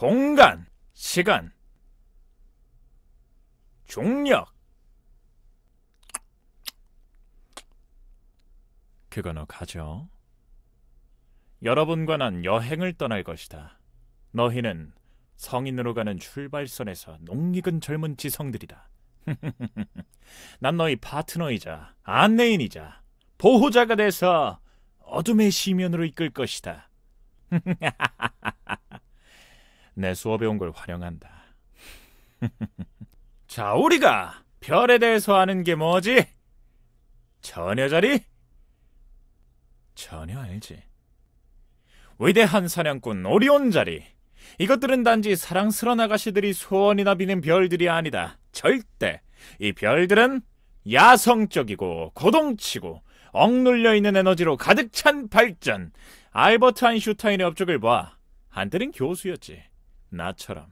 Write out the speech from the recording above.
공간, 시간, 중력. 그거너 가죠. 여러분과 난 여행을 떠날 것이다. 너희는 성인으로 가는 출발선에서 농익은 젊은 지성들이다. 난 너희 파트너이자 안내인이자 보호자가 돼서 어둠의 시면으로 이끌 것이다. 내 수업에 온 걸 환영한다. 자, 우리가 별에 대해서 아는 게 뭐지? 전혀 자리? 전혀 알지. 위대한 사냥꾼 오리온 자리. 이것들은 단지 사랑스러운 아가씨들이 소원이나 비는 별들이 아니다. 절대. 이 별들은 야성적이고 고동치고 억눌려 있는 에너지로 가득 찬 발전. 알버트 아인슈타인의 업적을 봐. 한때는 교수였지. 나처럼